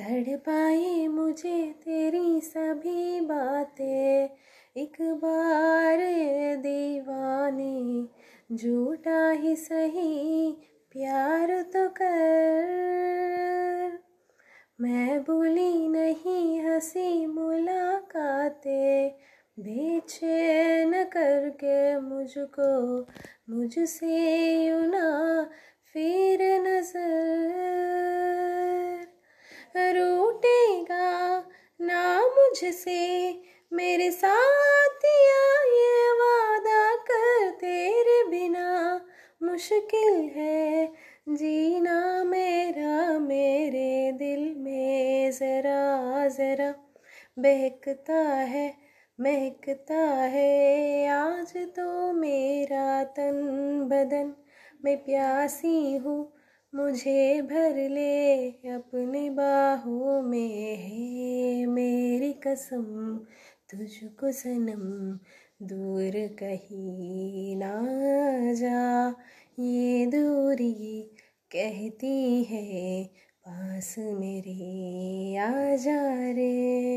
तड़पाए मुझे तेरी सभी बातें एक बार दीवानी झूठा ही सही प्यार तो कर मैं भूली नहीं हंसी मुलाकाते बेचैन करके मुझको मुझसे ना रूटेगा ना मुझसे मेरे साथ ये वादा कर तेरे बिना मुश्किल है जीना मेरा मेरे दिल में ज़रा ज़रा बहकता है महकता है आज तो मेरा तन बदन मैं प्यासी हूँ मुझे भर ले अपने बाहों में है मेरी कसम तुझको सनम दूर कहीं ना जा ये दूरी कहती है पास मेरे आ जा रे